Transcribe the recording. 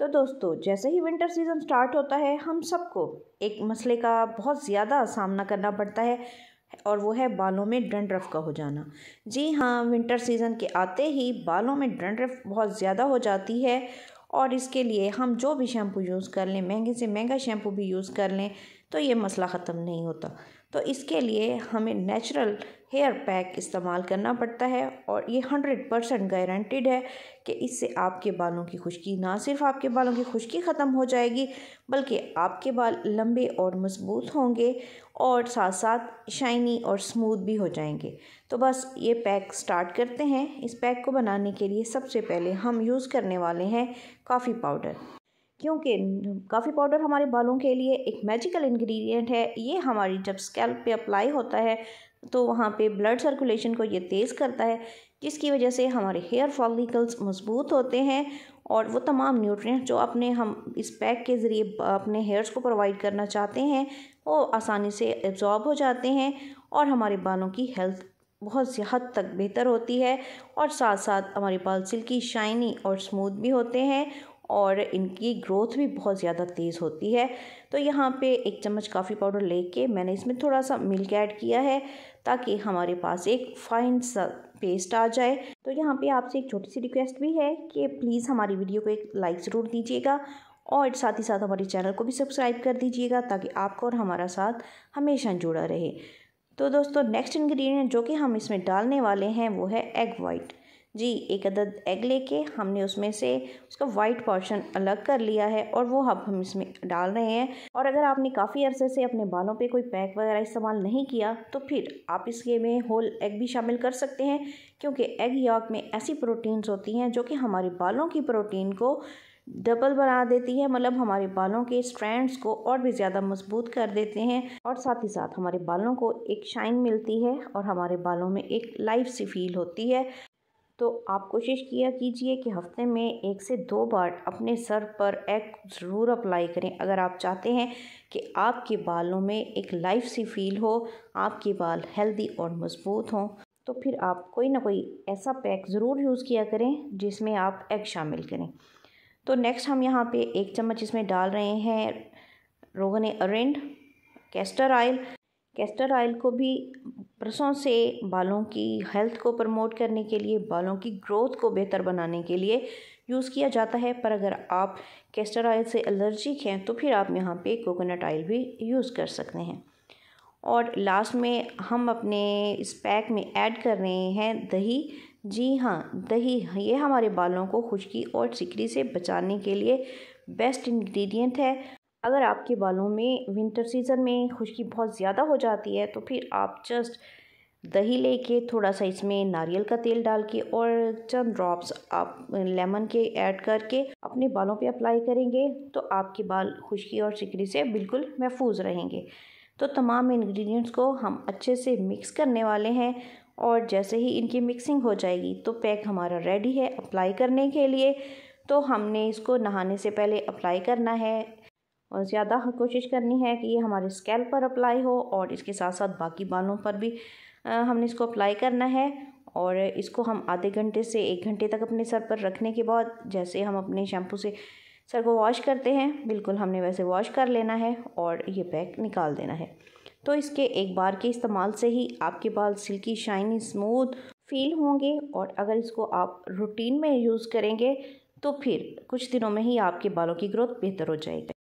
तो दोस्तों जैसे ही विंटर सीज़न स्टार्ट होता है हम सबको एक मसले का बहुत ज़्यादा सामना करना पड़ता है और वो है बालों में डंड्रफ का हो जाना जी हाँ विंटर सीज़न के आते ही बालों में डंड्रफ बहुत ज़्यादा हो जाती है और इसके लिए हम जो भी शैम्पू यूज़ कर लें महंगे से महंगा शैम्पू भी यूज़ कर लें तो ये मसला ख़त्म नहीं होता तो इसके लिए हमें नेचुरल हेयर पैक इस्तेमाल करना पड़ता है और ये हंड्रेड परसेंट गारंटिड है कि इससे आपके बालों की खुश्की ना सिर्फ आपके बालों की खुश्की ख़त्म हो जाएगी बल्कि आपके बाल लंबे और मज़बूत होंगे और साथ साथ शाइनी और स्मूथ भी हो जाएंगे तो बस ये पैक स्टार्ट करते हैं इस पैक को बनाने के लिए सबसे पहले हम यूज़ करने वाले हैं कॉफ़ी पाउडर क्योंकि काफ़ी पाउडर हमारे बालों के लिए एक मैजिकल इंग्रेडिएंट है ये हमारी जब स्कैल्प पे अप्लाई होता है तो वहाँ पे ब्लड सर्कुलेशन को ये तेज़ करता है जिसकी वजह से हमारे हेयर फॉलिकल्स मजबूत होते हैं और वो तमाम न्यूट्रिएंट्स जो अपने हम इस पैक के ज़रिए अपने हेयर्स को प्रोवाइड करना चाहते हैं वो आसानी से एब्जॉर्ब हो जाते हैं और हमारे बालों की हेल्थ बहुत हद तक बेहतर होती है और साथ साथ हमारे बाल सिल्की शाइनी और स्मूथ भी होते हैं और इनकी ग्रोथ भी बहुत ज़्यादा तेज़ होती है तो यहाँ पे एक चम्मच काफ़ी पाउडर लेके मैंने इसमें थोड़ा सा मिल्क ऐड किया है ताकि हमारे पास एक फाइन सा पेस्ट आ जाए तो यहाँ पे आपसे एक छोटी सी रिक्वेस्ट भी है कि प्लीज़ हमारी वीडियो को एक लाइक ज़रूर दीजिएगा और साथ ही साथ हमारे चैनल को भी सब्सक्राइब कर दीजिएगा ताकि आपका और हमारा साथ हमेशा जुड़ा रहे तो दोस्तों नेक्स्ट इन्ग्रीडियंट जो कि हम इसमें डालने वाले हैं वो है एग वाइट जी एक अदद एग लेके हमने उसमें से उसका वाइट पोर्शन अलग कर लिया है और वो अब हम इसमें डाल रहे हैं और अगर आपने काफ़ी अरसे से अपने बालों पे कोई पैक वगैरह इस्तेमाल नहीं किया तो फिर आप इसके में होल एग भी शामिल कर सकते हैं क्योंकि एग यॉक में ऐसी प्रोटीन्स होती हैं जो कि हमारे बालों की प्रोटीन को डबल बना देती है मतलब हमारे बालों के स्ट्रैंड्स को और भी ज़्यादा मजबूत कर देते हैं और साथ ही साथ हमारे बालों को एक शाइन मिलती है और हमारे बालों में एक लाइफ सी फील होती है तो आप कोशिश किया कीजिए कि हफ्ते में एक से दो बार अपने सर पर एक ज़रूर अप्लाई करें अगर आप चाहते हैं कि आपके बालों में एक लाइफ सी फील हो आपके बाल हेल्दी और मज़बूत हों तो फिर आप कोई ना कोई ऐसा पैक ज़रूर यूज़ किया करें जिसमें आप एग शामिल करें तो नेक्स्ट हम यहाँ पे एक चम्मच इसमें डाल रहे हैं रोगन अरेंड कैस्टर ऑयल कैस्टर ऑयल को भी परसों से बालों की हेल्थ को प्रमोट करने के लिए बालों की ग्रोथ को बेहतर बनाने के लिए यूज़ किया जाता है पर अगर आप कैस्टर ऑयल से एलर्जिक हैं तो फिर आप यहाँ पे कोकोनट ऑयल भी यूज़ कर सकते हैं और लास्ट में हम अपने इस पैक में ऐड कर रहे हैं दही जी हाँ दही ये हमारे बालों को खुश्की और सिकरी से बचाने के लिए बेस्ट इंग्रेडिएंट है अगर आपके बालों में विंटर सीज़न में खुश्की बहुत ज़्यादा हो जाती है तो फिर आप जस्ट दही लेके थोड़ा सा इसमें नारियल का तेल डाल के और चंद ड्रॉप्स आप लेमन के ऐड करके अपने बालों पे अप्लाई करेंगे तो आपके बाल खुश्की और सिकरी से बिल्कुल महफूज रहेंगे तो तमाम इंग्रेडिएंट्स को हम अच्छे से मिक्स करने वाले हैं और जैसे ही इनकी मिक्सिंग हो जाएगी तो पैक हमारा रेडी है अप्लाई करने के लिए तो हमने इसको नहाने से पहले अप्लाई करना है और ज़्यादा कोशिश करनी है कि ये हमारे स्केल पर अप्लाई हो और इसके साथ साथ बाकी बालों पर भी हमने इसको अप्लाई करना है और इसको हम आधे घंटे से एक घंटे तक अपने सर पर रखने के बाद जैसे हम अपने शैम्पू से सर को वॉश करते हैं बिल्कुल हमने वैसे वॉश कर लेना है और ये पैक निकाल देना है तो इसके एक बार के इस्तेमाल से ही आपके बाल सिल्की शाइनी स्मूथ फील होंगे और अगर इसको आप रूटीन में यूज़ करेंगे तो फिर कुछ दिनों में ही आपके बालों की ग्रोथ बेहतर हो जाएगी